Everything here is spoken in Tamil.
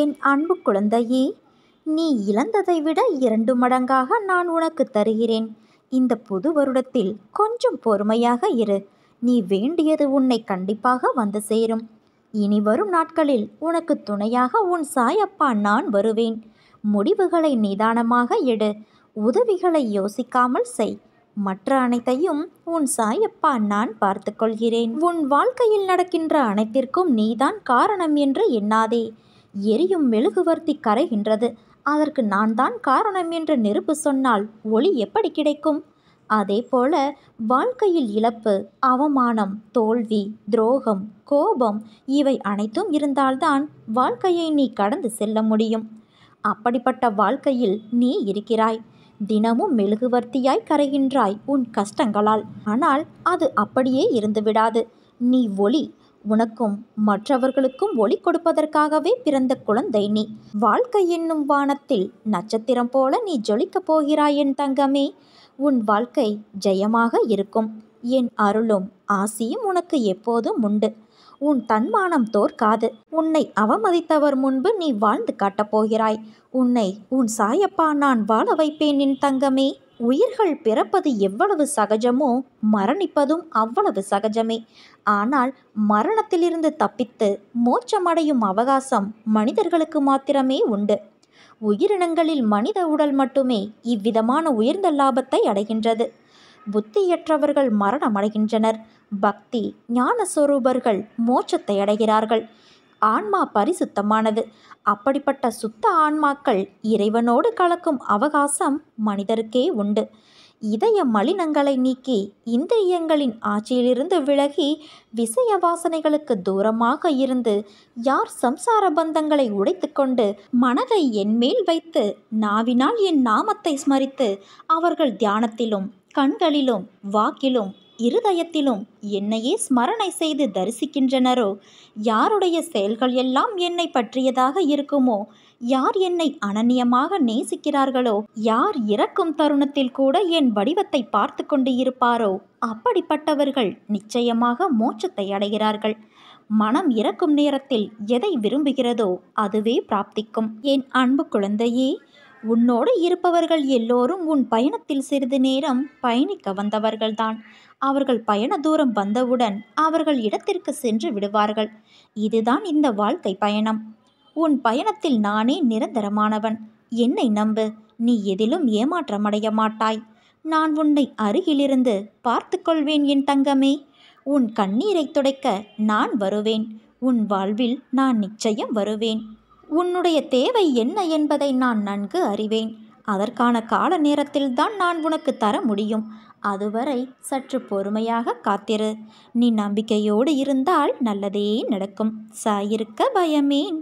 என் அன்பு குழந்தையே நீ இழந்ததை விட இரண்டு மடங்காக நான் உனக்கு தருகிறேன் இந்த புது வருடத்தில் கொஞ்சம் பொறுமையாக இரு நீ வேண்டியது உன்னை கண்டிப்பாக வந்து சேரும் இனி வரும் நாட்களில் உனக்கு துணையாக உன் சாயப்பா நான் வருவேன் முடிவுகளை நிதானமாக எடு உதவிகளை யோசிக்காமல் செய் மற்ற அனைத்தையும் உன் சாயப்பா நான் பார்த்துக்கொள்கிறேன் உன் வாழ்க்கையில் நடக்கின்ற அனைத்திற்கும் நீதான் காரணம் என்று எண்ணாதே எரியும் மெழுகுவர்த்தி கரைகின்றது அதற்கு நான் தான் காரணம் என்று நெருப்பு சொன்னால் ஒளி எப்படி கிடைக்கும் அதே போல வாழ்க்கையில் இழப்பு அவமானம் தோல்வி துரோகம் கோபம் இவை அனைத்தும் இருந்தால்தான் வாழ்க்கையை நீ கடந்து செல்ல முடியும் அப்படிப்பட்ட வாழ்க்கையில் நீ இருக்கிறாய் தினமும் மெழுகுவர்த்தியாய் கரைகின்றாய் உன் கஷ்டங்களால் ஆனால் அது அப்படியே இருந்துவிடாது நீ ஒளி உனக்கும் மற்றவர்களுக்கும் ஒளி கொடுப்பதற்காகவே பிறந்த குழந்தை நீ வாழ்க்கை என்னும் வானத்தில் நட்சத்திரம் போல நீ ஜொலிக்கப் போகிறாய் என் தங்கமே உன் வாழ்க்கை ஜெயமாக இருக்கும் என் அருளும் ஆசியும் உனக்கு எப்போதும் உண்டு உன் தன்மானம் தோற்காது உன்னை அவமதித்தவர் முன்பு நீ வாழ்ந்து காட்டப் போகிறாய் உன்னை உன் சாயப்பா நான் வாழ வைப்பேன் என் தங்கமே உயிர்கள் பிறப்பது எவ்வளவு சகஜமோ மரணிப்பதும் அவ்வளவு சகஜமே ஆனால் மரணத்திலிருந்து தப்பித்து மோட்சமடையும் அவகாசம் மனிதர்களுக்கு மாத்திரமே உண்டு உயிரினங்களில் மனித உடல் மட்டுமே இவ்விதமான உயர்ந்த லாபத்தை அடைகின்றது புத்தியற்றவர்கள் மரணமடைகின்றனர் பக்தி ஞானஸ்வரூபர்கள் மோட்சத்தை அடைகிறார்கள் ஆன்மா பரிசுத்தமானது அப்படிப்பட்ட சுத்த ஆன்மாக்கள் இறைவனோடு கலக்கும் அவகாசம் மனிதருக்கே உண்டு இதய மலினங்களை நீக்கி இந்திரியங்களின் ஆட்சியிலிருந்து விலகி விஷய வாசனைகளுக்கு தூரமாக இருந்து யார் சம்சார பந்தங்களை உடைத்துக்கொண்டு மனதை என்மேல் வைத்து நாவினால் என் நாமத்தை ஸ்மரித்து அவர்கள் தியானத்திலும் கண்களிலும் வாக்கிலும் இருதயத்திலும் என்னையே ஸ்மரணை செய்து தரிசிக்கின்றனரோ யாருடைய செயல்கள் எல்லாம் என்னை பற்றியதாக இருக்குமோ யார் என்னை அனநியமாக நேசிக்கிறார்களோ யார் இறக்கும் தருணத்தில் கூட என் வடிவத்தை பார்த்து கொண்டு இருப்பாரோ அப்படிப்பட்டவர்கள் நிச்சயமாக மோட்சத்தை அடைகிறார்கள் மனம் இறக்கும் நேரத்தில் எதை விரும்புகிறதோ அதுவே பிராப்திக்கும் என் அன்பு குழந்தையே உன்னோடு இருப்பவர்கள் எல்லோரும் உன் பயணத்தில் சிறிது நேரம் பயணிக்க வந்தவர்கள்தான் அவர்கள் பயண தூரம் வந்தவுடன் அவர்கள் இடத்திற்கு சென்று விடுவார்கள் இதுதான் இந்த வாழ்க்கை பயணம் உன் பயணத்தில் நானே நிரந்தரமானவன் என்னை நம்பு நீ எதிலும் ஏமாற்றமடைய மாட்டாய் நான் உன்னை அருகிலிருந்து பார்த்து கொள்வேன் என் தங்கமே உன் கண்ணீரை துடைக்க நான் வருவேன் உன் வாழ்வில் நான் நிச்சயம் வருவேன் உன்னுடைய தேவை என்ன என்பதை நான் நன்கு அறிவேன் அதற்கான கால நேரத்தில் தான் நான் உனக்கு தர முடியும் அதுவரை சற்று பொறுமையாக காத்திரு நீ நம்பிக்கையோடு இருந்தால் நல்லதே நடக்கும் சாயிருக்க பயமேன்